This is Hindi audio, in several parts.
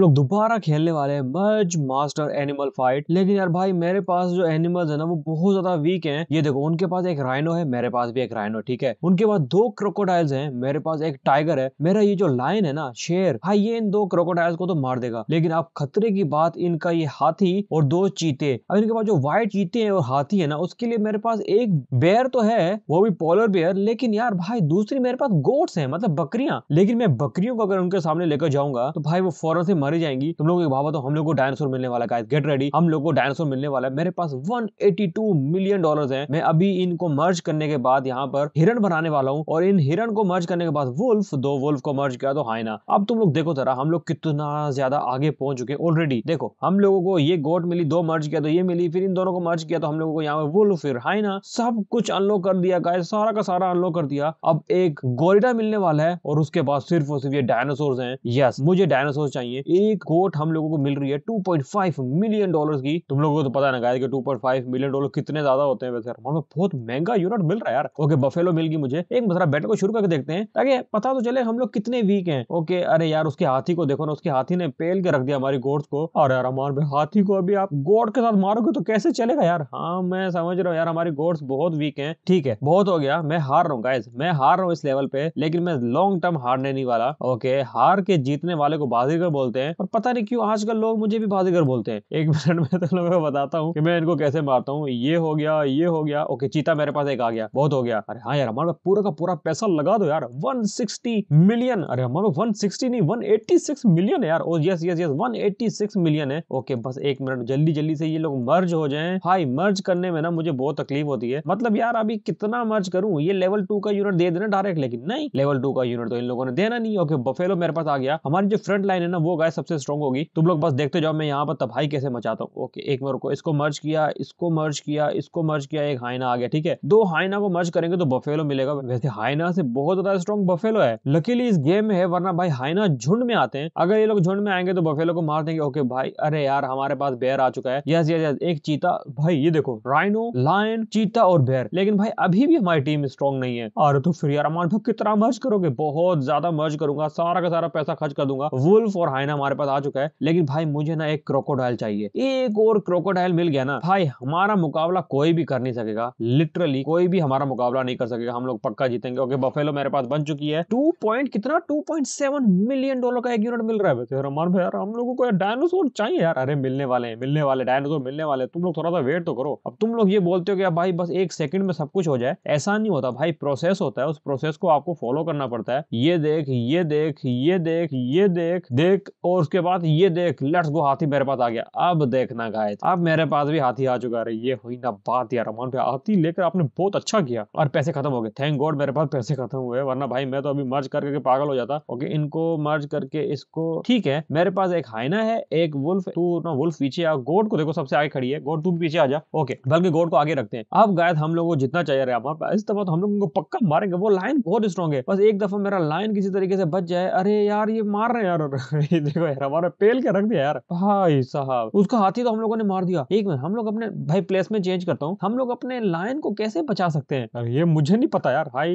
लोग दोबारा खेलने वाले हैं मज मास्टर एनिमल फाइट लेकिन यार भाई मेरे पास जो एनिमल्स है ना वो बहुत ज्यादा वीक हैं ये देखो उनके पास एक राइनो है मेरे पास भी एक राइनो ठीक है उनके पास दो क्रोकोडाइल्स हैं मेरे पास एक टाइगर है मेरा ये जो लाइन है ना शेर भाई ये इन दो क्रोकोडाइल्स को तो मार देगा लेकिन आप खतरे की बात इनका ये हाथी और दो चीते अब इनके पास जो व्हाइट चीते है और हाथी है ना उसके लिए मेरे पास एक बेयर तो है वो भी पोलर बेयर लेकिन यार भाई दूसरी मेरे पास गोट्स है मतलब बकरियां लेकिन मैं बकरियों को अगर उनके सामने लेकर जाऊंगा तो भाई वो फौरन से मारी जाएंगी तुम लोग भावा तो हम लोग को डायनासोर मिलने वाला गाइस गेट रेडी हम लोग को डायनासोर मिलने वाला है मेरे पास 182 मिलियन डॉलर्स हैं मैं अभी इनको मर्ज करने के बाद यहाँ पर हिरण बनाने वाला हूँ और इन हिरण को मर्ज करने के बाद वुल्फ दो वुल्फ को मर्ज किया तो हाइना अब तुम लोग देखो जरा हम लोग कितना ज्यादा आगे पहुंच चुके ऑलरेडी देखो हम लोगों को ये गोट मिली दो मर्ज किया तो ये मिली फिर इन दोनों को मर्ज किया तो हम लोगों को यहाँ पर वुल्फ फिर हाइना सब कुछ अनलॉक कर दिया गाइस सारा का सारा अनलॉक कर दिया अब एक गोरिडा मिलने वाला है और उसके बाद सिर्फ और सिर्फ ये डायनासोर हैं यस मुझे डायनासोर चाहिए एक कोट हम लोगों को मिल रही है 2.5 मिलियन डॉलर्स की तुम लोगों को तो पता ना गाय कि 2.5 मिलियन डॉलर कितने ज्यादा होते हैं वैसे हमें बहुत महंगा यूनिट मिल रहा है यार ओके बफेलो मिल गई मुझे एक मतलब बैटल को शुरू करके देखते हैं ताकि पता तो चले हम लोग कितने वीक है ओके अरे यार उसके हाथी को देखो ना उसके हाथी ने पेल के रख दिया हमारी गोड्स को और यार हमारे हाथी को अभी आप गोड के साथ मारोगे तो कैसे चलेगा यार हाँ मैं समझ रहा हूँ यार हमारी गोड्स बहुत वीक है ठीक है बहुत हो गया मैं हार रहा हूँ गाइज मैं हार रहा हूँ इस लेवल पे लेकिन मैं लॉन्ग टर्म हारने नहीं वाला ओके हार के जीतने वाले को बाजीगर बोलते हैं हैं और पता नहीं क्यों आजकल लोग मुझे भी बाजीगर बोलते हैं एक मिनट में तो लोगों को बताता हूँ कि मैं इनको कैसे मारता हूँ ये हो गया ये हो गया ओके चीता मेरे पास एक आ गया बहुत हो गया अरे हाँ यार हमारे पूरा का पूरा पैसा लगा दो यार वन मिलियन अरे हमारे वन नहीं वन मिलियन है यार oh yes yes yes one million है ओके बस एक मिनट जल्दी जल्दी से ये लोग मर्ज हो जाए हाई मर्ज करने में ना मुझे बहुत तकलीफ होती है मतलब यार अभी कितना मर्ज करूँ ये लेवल टू का यूनिट दे देना डायरेक्ट लेकिन नहीं लेवल टू का यूनिट तो इन लोगों ने देना नहीं ओके बफेलो मेरे पास आ गया हमारी जो फ्रंट लाइन है ना वो गए सबसे स्ट्रॉन्ग होगी तुम लोग बस देखते जाओ मैं यहाँ पर तबाही कैसे मचाता हूँ ओके एक बार को इसको मर्ज किया इसको मर्ज किया इसको मर्ज किया एक हाइना आ गया ठीक है दो हाइना को मर्ज करेंगे तो बफेलो मिलेगा वैसे हाइना से बहुत ज्यादा स्ट्रॉन्ग बफेलो है लकीली इस गेम में है वरना भाई हाइना झुंड में आते हैं अगर ये लोग झुंड में आएंगे तो बफेलो को मार देंगे ओके भाई अरे यार हमारे पास बेयर आ चुका है यस यस यस एक चीता भाई ये देखो राइनो लायन चीता और बेयर लेकिन भाई अभी भी हमारी टीम स्ट्रॉन्ग नहीं है अरे तो फिर यार कितना मर्ज करोगे बहुत ज्यादा मर्ज करूंगा सारा का सारा पैसा खर्च कर दूंगा वुल्फ और हाइना हमारे पास आ चुका है लेकिन भाई मुझे ना एक क्रोकोडाइल चाहिए एक और क्रोकोडाइल मिल गया ना भाई हमारा मुकाबला कोई भी कर नहीं सकेगा लिटरली कोई भी हमारा मुकाबला नहीं कर सकेगा हम लोग पक्का जीतेंगे ओके बफेलो मेरे पास बन चुकी है टू पॉइंट कितना two point seven million dollar का एक यूनिट मिल रहा है वैसे रमान भाई यार हम लोगों को डायनासोर चाहिए यार अरे मिलने वाले हैं मिलने वाले डायनासोर मिलने वाले तुम लोग थोड़ा सा वेट तो करो अब तुम लोग ये बोलते हो कि भाई बस एक सेकंड में सब कुछ हो जाए ऐसा नहीं होता भाई प्रोसेस होता है उस प्रोसेस को आपको फॉलो करना पड़ता है ये देख ये देख ये देख ये देख देख और और उसके बाद ये देख लेट्स गो हाथी मेरे पास आ गया अब देखना गाय अब मेरे पास भी हाथी आ चुका है ये हुई ना बात यार अमान पे हाथी लेकर आपने बहुत अच्छा किया और पैसे खत्म हो गए थैंक गॉड मेरे पास पैसे खत्म हुए वरना भाई मैं तो अभी मर्ज करके पागल हो जाता ओके इनको मर्ज करके इसको ठीक है मेरे पास एक हाइना है एक वुल्फ तू ना वुल्फ पीछे आ गोड को देखो सबसे आगे खड़ी है गोड तू भी पीछे आ जा ओके बल्कि गोड को आगे रखते हैं अब गायद हम लोग को जितना चाहिए रहा हमारे पास इस दफा तो हम लोग उनको पक्का मारेंगे वो लाइन बहुत स्ट्रॉन्ग है बस एक दफा मेरा लाइन किसी तरीके से बच जाए अरे यार ये मार रहे हैं यार देखो यार पेल के रख दिया यार भाई साहब उसका हाथी तो हम लोगों ने मार दिया एक मिनट हम लोग अपने भाई प्लेस में चेंज करता हूँ हम लोग अपने लायन को कैसे बचा सकते हैं अरे ये मुझे नहीं पता यार भाई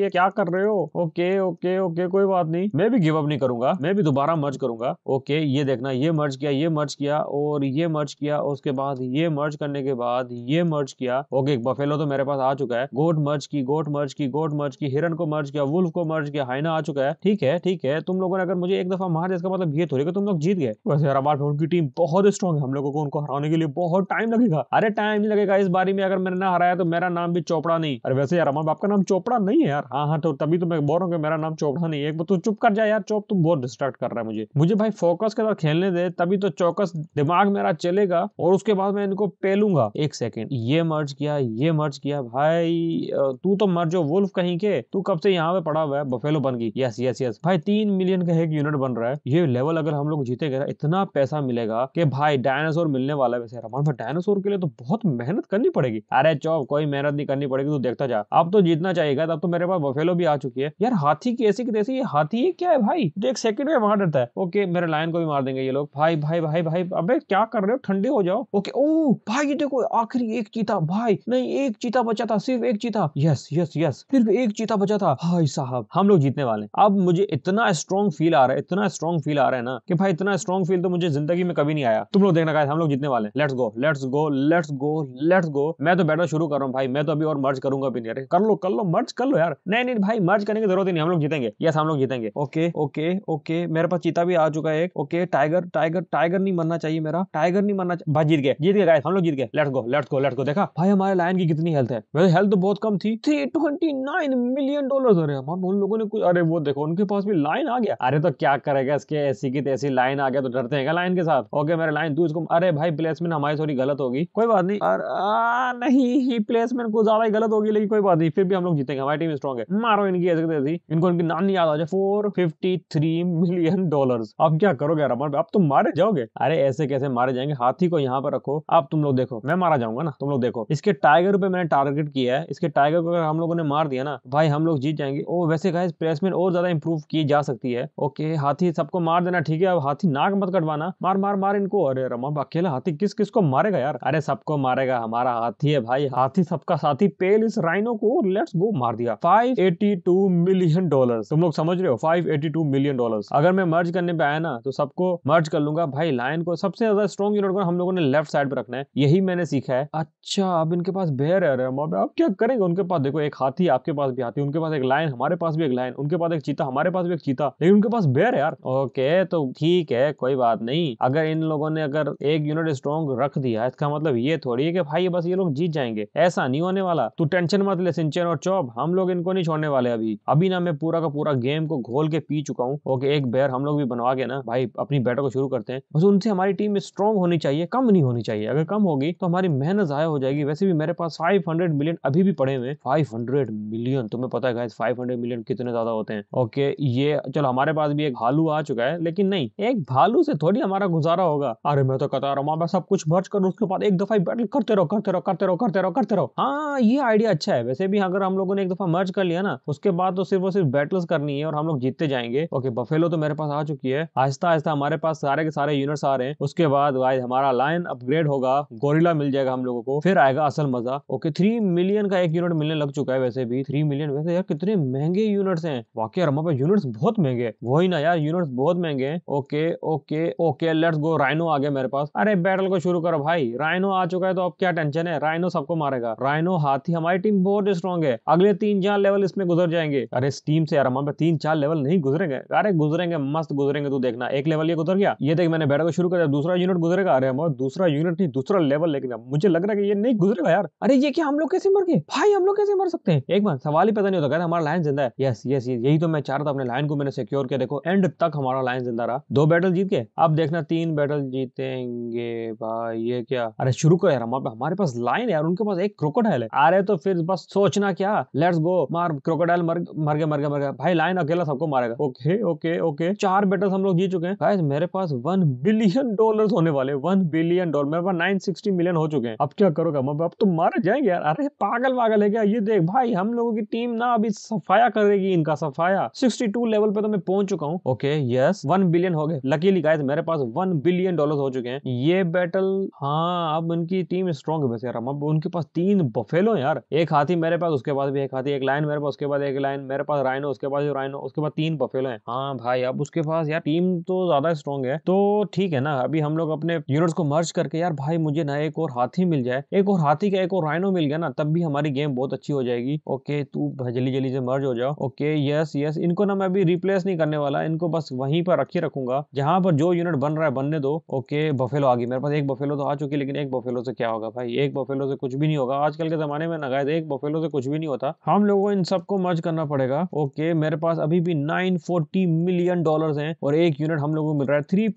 ये क्या कर रहे हो ओके ओके ओके कोई बात नहीं मैं भी गिव अप नहीं करूंगा मैं भी दोबारा मर्ज करूंगा ओके ये देखना ये मर्ज किया ये मर्ज किया और ये मर्ज किया उसके बाद ये मर्ज करने के बाद ये मर्ज किया ओके बफेलो तो मेरे पास आ चुका है गोट मर्ज की गोट मर्ज की गोट मर्ज की हिरन को मर्ज किया वुल्फ को मर्ज किया हाइना आ चुका है ठीक है ठीक है तुम लोगों ने अगर मुझे एक दफा मार दिया इसका मतलब ये थोड़ी तुम लोग जीत गए वैसे हैदराबाद में उनकी टीम बहुत स्ट्रॉन्ग है हम लोगों को उनको हराने के लिए बहुत टाइम लगेगा अरे टाइम नहीं लगेगा इस बारी में अगर मैंने ना हराया तो मेरा नाम भी चोपड़ा नहीं अरे वैसे यार हमारे बाप का नाम चोपड़ा नहीं है यार हाँ हाँ तो तभी तो मैं बोल रहा हूँ मेरा नाम चोपड़ा नहीं है एक तो चुप कर जाए यार चोप तुम बहुत डिस्ट्रैक्ट कर रहा है मुझे मुझे भाई फोकस के साथ खेलने दे तभी तो चौकस दिमाग मेरा चलेगा और उसके बाद मैं इनको पेलूंगा एक सेकेंड ये मर्ज किया ये मर्ज किया भाई तू तो मर जो वुल्फ कहीं के तू कब से यहाँ पे पड़ा हुआ है बफेलो बन गई यस यस यस भाई तीन मिलियन का एक यूनिट बन रहा है ये लेवल लेवल अगर हम लोग जीतेंगे ना इतना पैसा मिलेगा कि भाई डायनासोर मिलने वाला है वैसे रमान डायनासोर के लिए तो बहुत मेहनत करनी पड़ेगी अरे चौप कोई मेहनत नहीं करनी पड़ेगी तो देखता जा अब तो जीतना चाहिएगा तब तो मेरे पास बफेलो भी आ चुकी है यार हाथी की ऐसी की तैसी ये हाथी है क्या है भाई तो एक सेकंड में मार डरता है ओके मेरे लाइन को भी मार देंगे ये लोग भाई भाई भाई भाई अबे क्या कर रहे हो ठंडे हो जाओ ओके ओ भाई देखो आखिरी एक चीता भाई नहीं एक चीता बचा था सिर्फ एक चीता यस यस यस सिर्फ एक चीता बचा था भाई साहब हम लोग जीतने वाले अब मुझे इतना स्ट्रॉन्ग फील आ रहा है इतना स्ट्रॉन्ग फील आ रहा है रहा है ना कि भाई इतना स्ट्रॉन्ग फील तो मुझे जिंदगी में कभी नहीं आया तुम लोग देखना हम लोग जीतने वाले let's go let's go let's go let's go मैं तो बैठना शुरू कर रहा हूँ भाई मैं तो अभी और मर्ज करूंगा भी नहीं कर लो कर लो मर्ज कर लो यार नहीं नहीं भाई मर्ज करने की जरूरत नहीं हम लोग जीतेंगे यस हम लोग जीतेंगे ओके ओके ओके मेरे पास चीता भी आ चुका है ओके टाइगर टाइगर टाइगर नहीं मरना चाहिए मेरा टाइगर नहीं मरना भाई जीत गए जीत गए हम लोग जीत गए let's go let's go let's go देखा भाई हमारे लाइन की कितनी हेल्थ है मेरी हेल्थ तो बहुत कम थी three twenty nine million dollar अरे हम उन लोगों ने कुछ अरे वो देखो उनके पास भी लाइन आ गया अरे तो क्या करेगा इसके ऐसे जैसी की तैसी लाइन आ गया तो डरते हैं लाइन के साथ ओके मेरे लाइन तू इसको अरे भाई प्लेसमेंट हमारी सॉरी गलत होगी कोई बात नहीं और आ, नहीं प्लेसमेंट को ज्यादा ही गलत होगी लेकिन कोई बात नहीं फिर भी हम लोग जीतेंगे हमारी टीम स्ट्रॉग है मारो इनकी ऐसी तैसी इनको इनकी नाम नहीं याद आ जाए four fifty three million dollar अब क्या करोगे अमर अब तुम तो मारे जाओगे अरे ऐसे कैसे मारे जाएंगे हाथी को यहाँ पर रखो अब तुम लोग देखो मैं मारा जाऊंगा ना तुम लोग देखो इसके टाइगर पे मैंने टारगेट किया है इसके टाइगर को अगर हम लोगों ने मार दिया ना भाई हम लोग जीत जाएंगे ओ वैसे गाइस प्लेसमेंट और ज्यादा इंप्रूव की जा सकती है ओके हाथी सबको मार देना देना ठीक है अब हाथी नाक मत कटवाना मार मार मार इनको अरे रमा अकेला हाथी किस किस को मारेगा यार अरे सबको मारेगा हमारा हाथी है भाई हाथी सबका साथी पेल इस राइनो को लेट्स गो मार दिया 582 मिलियन डॉलर तुम लोग समझ रहे हो 582 मिलियन डॉलर अगर मैं मर्ज करने पे आया ना तो सबको मर्ज कर लूंगा भाई लाइन को सबसे ज्यादा स्ट्रॉन्ग यूनिट को हम लोगों ने लेफ्ट साइड पे रखना है यही मैंने सीखा है अच्छा अब इनके पास बेर है आप क्या करेंगे उनके पास देखो एक हाथी आपके पास भी हाथी उनके पास एक लाइन हमारे पास भी एक लाइन उनके पास एक चीता हमारे पास भी एक चीता लेकिन उनके पास बेर है यार ओके तो ठीक है कोई बात नहीं अगर इन लोगों ने अगर एक यूनिट स्ट्रॉन्ग रख दिया इसका मतलब ये थोड़ी है कि भाई बस ये लोग जीत जाएंगे ऐसा नहीं होने वाला तू टेंशन मत ले सिंचन और चौब हम लोग इनको नहीं छोड़ने वाले अभी अभी ना मैं पूरा का पूरा गेम को घोल के पी चुका हूँ ओके एक बैर हम लोग भी बनवा के ना भाई अपनी बैटर को शुरू करते हैं बस उनसे हमारी टीम स्ट्रॉन्ग होनी चाहिए कम नहीं होनी चाहिए अगर कम होगी तो हमारी मेहनत जाया हो जाएगी वैसे भी मेरे पास फाइव हंड्रेड मिलियन अभी भी पड़े हुए फाइव हंड्रेड मिलियन तुम्हें पता है फाइव हंड्रेड मिलियन कितने ज्यादा होते हैं ओके ये चलो हमारे पास भी एक हालू आ चुका है लेकिन कि नहीं एक भालू से थोड़ी हमारा गुजारा होगा अरे मैं तो कहता रहा मैं सब कुछ मर्ज करूँ उसके बाद एक दफा बैटल करते रहो करते रहो करते रहो करते रहो करते रहो हाँ ये आइडिया अच्छा है वैसे भी अगर हम लोगों ने एक दफा मर्ज कर लिया ना उसके बाद तो सिर्फ और सिर्फ बैटल्स करनी है और हम लोग जीतते जाएंगे ओके बफेलो तो मेरे पास आ चुकी है आहिस्ता आहिस्ता हमारे पास सारे के सारे यूनिट्स आ रहे हैं उसके बाद भाई हमारा लाइन अपग्रेड होगा गोरिला मिल जाएगा हम लोगों को फिर आएगा असल मजा ओके थ्री मिलियन का एक यूनिट मिलने लग चुका है वैसे भी थ्री मिलियन वैसे यार कितने महंगे यूनिट्स हैं वाकई यार हमारे पास यूनिट्स बहुत महंगे वही ना यार यूनिट्स बहुत महंगे गए okay okay okay let's go rhino आ गया मेरे पास अरे बैटल को शुरू करो भाई राइनो आ चुका है तो अब क्या टेंशन है राइनो सबको मारेगा राइनो हाथी हमारी टीम बहुत स्ट्रॉन्ग है अगले तीन चार लेवल इसमें गुजर जाएंगे अरे इस टीम से यार हमारे तीन चार लेवल नहीं गुजरेंगे अरे गुजरेंगे मस्त गुजरेंगे तू देखना एक लेवल ये गुजर गया ये देख मैंने बैटल को शुरू कर दूसरा यूनिट गुजरेगा अरे हमारा दूसरा यूनिट नहीं दूसरा लेवल लेकिन मुझे लग रहा है कि ये नहीं गुजरेगा यार अरे ये क्या हम लोग कैसे मर गए भाई हम लोग कैसे मर सकते हैं एक बार सवाल ही पता नहीं होता हमारा लाइन जिंदा है यस यस यही तो मैं चाह रहा था अपने लाइन को मैंने सिक्योर किया देखो एंड तक हमारा लाइन जिंदा रहा दो बैटल जीत के अब देखना तीन बैटल जीतेंगे भाई ये क्या अरे शुरू करो यार हमारे पास लाइन यार उनके पास एक क्रोकोडाइल है अरे तो फिर बस सोचना क्या लेट्स गो मार क्रोकोडाइल मर मर गया मर गया मर गया भाई लाइन अकेला सबको मारेगा ओके ओके ओके चार बैटल हम लोग जीत चुके हैं गाइस मेरे पास वन बिलियन डॉलर होने वाले वन बिलियन डॉलर मेरे पास नाइन मिलियन हो चुके हैं अब क्या करोगे हम अब तो मारे जाएंगे यार अरे पागल पागल है क्या ये देख भाई हम लोगों की टीम ना अभी सफाया करेगी इनका सफाया सिक्सटी लेवल पे तो मैं पहुंच चुका हूँ okay yes one one billion हो गए लकीली गाइस मेरे पास वन बिलियन डॉलर हो चुके हैं ये बैटल हाँ अब उनकी टीम स्ट्रॉन्ग है वैसे यार अब उनके पास तीन बफेलो यार एक हाथी मेरे पास उसके पास भी एक हाथी एक लाइन मेरे पास उसके बाद एक लाइन मेरे पास राइनो उसके पास राइनो उसके बाद तीन बफेलो है हाँ भाई अब उसके पास यार टीम तो ज्यादा स्ट्रॉन्ग है तो ठीक है ना अभी हम लोग अपने यूनिट्स को मर्ज करके यार भाई मुझे ना एक और हाथी मिल जाए एक और हाथी का एक और राइनो मिल गया ना तब भी हमारी गेम बहुत अच्छी हो जाएगी ओके तू जल्दी जल्दी से मर्ज हो जाओ ओके यस यस इनको ना मैं अभी रिप्लेस नहीं करने वाला इनको बस वहीं पर रखी रखूंगा जहां पर जो यूनिट बन रहा है बनने दो ओके बफेलो आ गई मेरे पास एक बफेलो तो आ चुकी लेकिन एक बफेलो से क्या होगा भाई एक बफेलो से कुछ भी नहीं होगा आजकल के जमाने में नगायद एक बफेलो से कुछ भी नहीं होता हम लोगों को इन सबको मर्ज करना पड़ेगा ओके मेरे पास अभी भी नाइन मिलियन डॉलर है और एक यूनिट हम लोग को मिल रहा है थ्री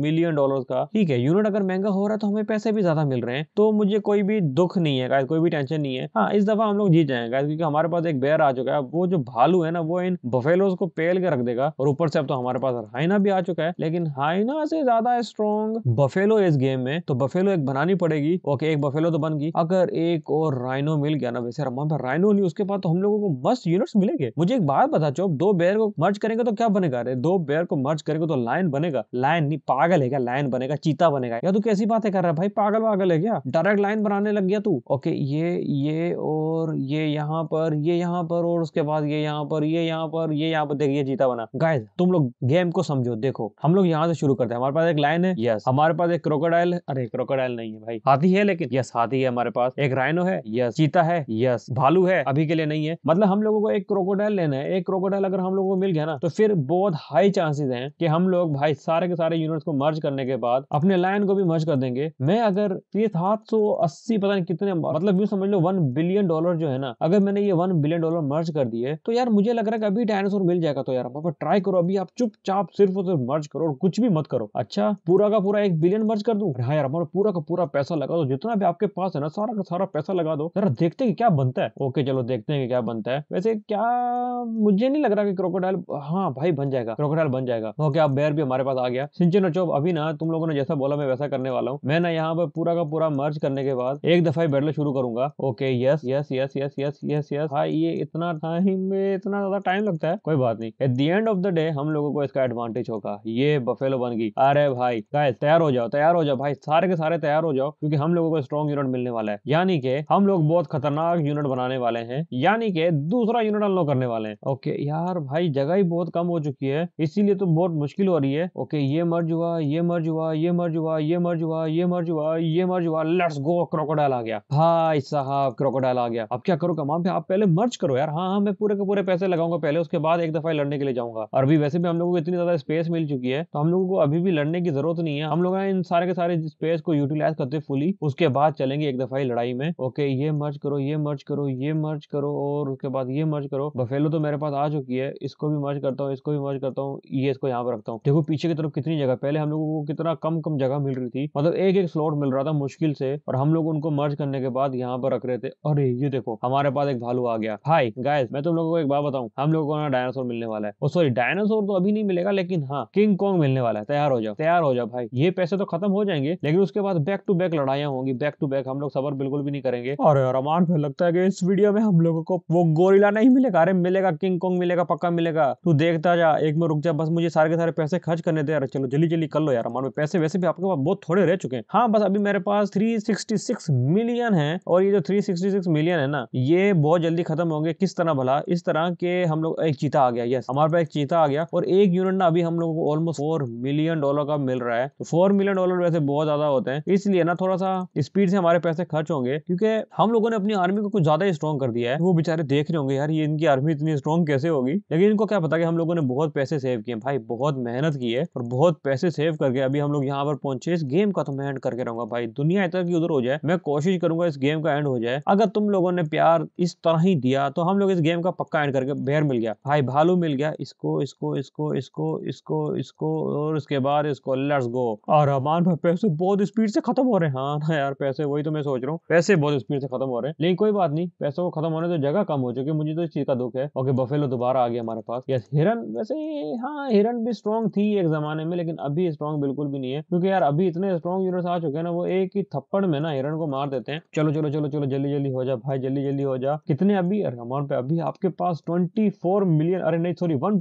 मिलियन डॉलर का ठीक है यूनिट अगर महंगा हो रहा है तो हमें पैसे भी ज्यादा मिल रहे हैं तो मुझे कोई भी दुख नहीं है गाय कोई भी टेंशन नहीं है हाँ इस दफा हम लोग जीत जाएंगे क्योंकि हमारे पास एक बेर आ चुका है वो जो भालू है ना वो इन बफेलोज को पेल के रख देगा और ऊपर से अब तो हमारे पास रहा हाइना भी आ चुका है लेकिन हाइना से ज्यादा स्ट्रॉन्ग बफेलो इस गेम में तो बफेलो एक बनानी पड़ेगी ओके एक बफेलो तो बन गई अगर एक और राइनो मिल गया ना वैसे हमारे पास राइनो नहीं उसके बाद तो हम लोगों को मस्त यूनिट्स मिलेंगे मुझे एक बात बता चो दो बेर को मर्ज करेंगे तो क्या बनेगा अरे दो बेर को मर्ज करेंगे तो लाइन बनेगा लाइन नहीं पागल है क्या लाइन बनेगा चीता बनेगा या तू कैसी बातें कर रहा है भाई पागल वागल है क्या डायरेक्ट लाइन बनाने लग गया तू ओके ये ये और ये यहाँ पर ये यहाँ पर और उसके बाद ये यहाँ पर ये यहाँ पर ये यहाँ पर देखिए चीता बना गाय तुम लोग गेम को समझो देखो हम लोग यहाँ से शुरू करते हैं हमारे पास एक लाइन है यस हमारे पास एक क्रोकोडाइल अरे क्रोकोडाइल नहीं है भाई हाथी है लेकिन यस हाथी है हमारे पास एक राइनो है यस चीता है यस भालू है अभी के लिए नहीं है मतलब हम लोगों को एक क्रोकोडाइल लेना है एक क्रोकोडाइल अगर हम लोगों को मिल गया ना तो फिर बहुत हाई चांसेस है कि हम लोग भाई सारे के सारे यूनिट को मर्ज करने के बाद अपने लाइन को भी मर्ज कर देंगे मैं अगर ये सात सौ अस्सी पता नहीं कितने मतलब यू समझ लो वन बिलियन डॉलर जो है ना अगर मैंने ये वन बिलियन डॉलर मर्ज कर दिए तो यार मुझे लग रहा है कि अभी डायनासोर मिल जाएगा तो यार ट्राई करो अभी आप चुपचाप सिर्फ और सिर्फ मर्ज करो और कुछ भी मत करो अच्छा पूरा का पूरा एक बिलियन मर्ज कर दू हाँ यार हमारा पूरा का पूरा पैसा लगा दो जितना भी आपके पास है ना सारा का सारा पैसा लगा दो जरा देखते हैं क्या बनता है ओके चलो देखते हैं क्या बनता है वैसे क्या मुझे नहीं लग रहा कि क्रोकोडाइल हाँ भाई बन जाएगा क्रोकोडाइल बन जाएगा ओके अब बेयर भी हमारे पास आ गया सिंचन और चौब अभी ना तुम लोगों ने जैसा बोला मैं वैसा करने वाला हूँ मैं ना यहाँ पर पूरा का पूरा मर्ज करने के बाद एक दफा ही बैठना शुरू करूंगा okay yes yes yes yes yes yes yes हाँ ये इतना टाइम में इतना ज्यादा टाइम लगता है कोई बात नहीं at the end of the day हम लोगों को इसका एडवांस एडवांटेज होगा ये बफेलो बन गई अरे भाई गाइस तैयार हो जाओ तैयार हो जाओ भाई सारे के सारे तैयार हो जाओ क्योंकि हम लोगों को स्ट्रॉन्ग यूनिट मिलने वाला है यानी कि हम लोग बहुत खतरनाक यूनिट बनाने वाले हैं यानी कि दूसरा यूनिट अनलॉक करने वाले हैं ओके यार भाई जगह ही बहुत कम हो चुकी है इसीलिए तो बहुत मुश्किल हो रही है ओके ये मर्ज हुआ ये मर्ज हुआ ये मर्ज हुआ ये मर्ज हुआ ये मर्ज हुआ ये मर्ज हुआ लेट्स गो क्रोकोडाइल आ गया भाई साहब क्रोकोडाइल आ गया अब क्या करो कमाम आप पहले मर्ज करो यार हाँ हाँ मैं पूरे के पूरे पैसे लगाऊंगा पहले उसके बाद एक दफा लड़ने के लिए जाऊंगा और अभी वैसे भी हम लोगों को इतनी ज्यादा स्पेस मिल चुकी है तो हम लोगों को अभी भी लड़ने की जरूरत नहीं है हम लोग इन सारे के सारे स्पेस को यूटिलाइज करते फुली उसके बाद चलेंगे एक दफा ही लड़ाई में ओके ये मर्ज करो ये मर्ज करो ये मर्ज करो और उसके बाद ये मर्ज करो बफेलो तो मेरे पास आ चुकी है इसको भी मर्ज करता हूँ इसको भी मर्ज करता हूँ ये इसको यहाँ पर रखता हूँ देखो पीछे की तरफ कितनी जगह पहले हम लोगों को कितना कम कम जगह मिल रही थी मतलब एक एक स्लॉट मिल रहा था मुश्किल से और हम लोग उनको मर्ज करने के बाद यहाँ पर रख रहे थे अरे ये देखो हमारे पास एक भालू आ गया हाय गाइस मैं तुम लोगों को एक बात बताऊं हम लोगों को ना डायनासोर मिलने वाला है सॉरी oh, डायनासोर तो अभी नहीं मिलेगा लेकिन हाँ किंग कॉन्ग मिलने वाला है तैयार हो जाओ तैयार हो जाओ भाई ये पैसे तो खत्म हो जाएंगे लेकिन उसके बाद बैक टू बैक लड़ाइयाँ होंगी बैक टू बैक हम लोग सबर बिल्कुल भी नहीं करेंगे और रमान फिर लगता है कि इस वीडियो में हम लोगों को वो गोरिला नहीं मिलेगा अरे मिलेगा किंग कॉन्ग मिलेगा पक्का मिलेगा तू देखता जा एक में रुक जा बस मुझे सारे के सारे पैसे खर्च करने दे यार चलो जल्दी जल्दी कर लो यार हमारे पैसे वैसे भी आपके पास बहुत थोड़े रह चुके हैं हाँ बस अभी मेरे पास थ्री मिलियन है और ये जो थ्री मिलियन है ना ये बहुत जल्दी खत्म होंगे किस तरह भला इस तरह के हम लोग एक चीता आ गया यस हमारे पास एक चीता आ गया और एक यूनिट ना अभी हम लोगों को ऑलमोस्ट फोर मिलियन डॉलर का मिल रहा है तो फोर मिलियन डॉलर वैसे बहुत ज्यादा होते हैं इसलिए ना थोड़ा सा स्पीड से हमारे पैसे खर्च होंगे क्योंकि हम लोगों ने अपनी आर्मी को कुछ ज्यादा ही स्ट्रॉन्ग कर दिया है वो बेचारे देख रहे होंगे यार ये इनकी आर्मी इतनी स्ट्रॉन्ग कैसे होगी लेकिन इनको क्या पता कि हम लोगों ने बहुत पैसे सेव किए भाई बहुत मेहनत की है और बहुत पैसे सेव करके अभी हम लोग यहाँ पर पहुंचे इस गेम का तो मैं एंड करके रहूंगा भाई दुनिया इतना की उधर हो जाए मैं कोशिश करूंगा इस गेम का एंड हो जाए अगर तुम लोगों ने प्यार इस तरह ही दिया तो हम लोग इस गेम का पक्का एंड करके बेर मिल गया भाई भालू मिल गया इसको इसको इसको इसको इसको इसको और इसके बाद इसको लेट्स गो और रहमान भाई पैसे बहुत स्पीड से खत्म हो रहे हैं हाँ ना यार पैसे वही तो मैं सोच रहा हूँ पैसे बहुत स्पीड से खत्म हो रहे हैं लेकिन कोई बात नहीं पैसों को खत्म होने तो जगह कम हो चुकी मुझे तो इस चीज का दुख है ओके बफेलो दोबारा आ गया हमारे पास यस हिरन वैसे हाँ हिरन भी स्ट्रॉन्ग थी एक जमाने में लेकिन अभी स्ट्रॉन्ग बिल्कुल भी नहीं है क्योंकि यार अभी इतने स्ट्रॉन्ग यूनिट्स आ चुके हैं ना वो एक ही थप्पड़ में ना हिरन को मार देते हैं चलो चलो चलो चलो जल्दी जल्दी हो जा भाई जल्दी जल्दी हो जा कितने अभी रहमान पे अभी आपके पास ट्वेंटी मिलियन अरे नहीं सॉरी वन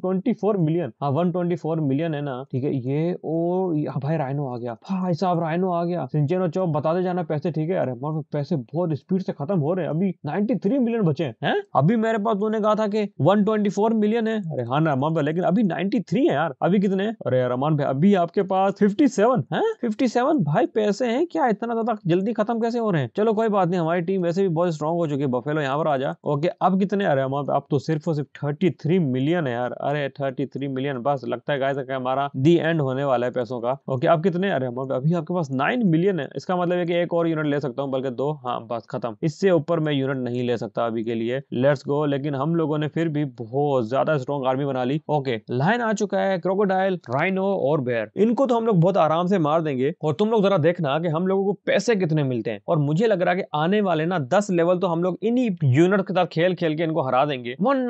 मिलियन हाँ वन 124 मिलियन है ना ठीक है ये ओ भाई रायनो आ गया हाँ, भाई साहब रायनो आ गया सिंचेनो चौप बताते जाना पैसे ठीक है अरे पैसे बहुत स्पीड से खत्म हो रहे हैं अभी 93 मिलियन बचे हैं अभी मेरे पास तूने कहा था कि 124 मिलियन है अरे हाँ ना अमान भाई लेकिन अभी 93 है यार अभी कितने अरे अरमान भाई अभी आपके पास 57 है 57 भाई पैसे हैं क्या इतना ज्यादा जल्दी खत्म कैसे हो रहे हैं चलो कोई बात नहीं हमारी टीम वैसे भी बहुत स्ट्रॉन्ग हो चुकी है बफेलो यहाँ पर आ जा ओके अब कितने अरे अमान अब तो सिर्फ और सिर्फ थर्टी मिलियन है यार अरे थर्टी मिलियन बस लग लगता है गाइस हमारा दी एंड होने वाला है पैसों का ओके अब कितने अरे हम अभी आपके पास नाइन मिलियन है इसका मतलब है कि एक और यूनिट ले सकता हूँ बल्कि दो हाँ बस खत्म इससे ऊपर मैं यूनिट नहीं ले सकता अभी के लिए लेट्स गो लेकिन हम लोगों ने फिर भी बहुत ज्यादा स्ट्रॉन्ग आर्मी बना ली ओके लाइन आ चुका है क्रोकोडाइल राइनो और बेर इनको तो हम लोग बहुत आराम से मार देंगे और तुम लोग जरा देखना की हम लोगों को पैसे कितने मिलते हैं और मुझे लग रहा है कि आने वाले ना दस लेवल तो हम लोग इन्हीं यूनिट के साथ खेल खेल के इनको हरा देंगे वन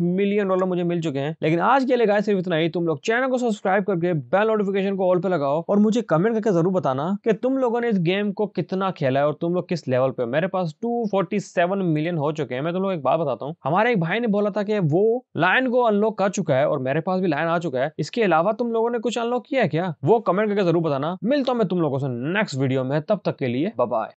मिलियन डॉलर मुझे मिल चुके हैं लेकिन आज के लिए गाय सिर्फ इतना ही तुम लोग चैनल को सब्सक्राइब करके बेल नोटिफिकेशन को ऑल पे लगाओ और मुझे कमेंट करके जरूर बताना कि तुम लोगों ने इस गेम को कितना खेला है और तुम लोग किस लेवल पे मेरे पास 247 मिलियन हो चुके हैं मैं तुम लोग एक बात बताता हूँ हमारे एक भाई ने बोला था कि वो लाइन को अनलॉक कर चुका है और मेरे पास भी लाइन आ चुका है इसके अलावा तुम लोगों ने कुछ अनलॉक किया है क्या वो कमेंट करके जरूर बताना मिलता हूँ मैं तुम लोगों से नेक्स्ट वीडियो में तब तक के लिए बाय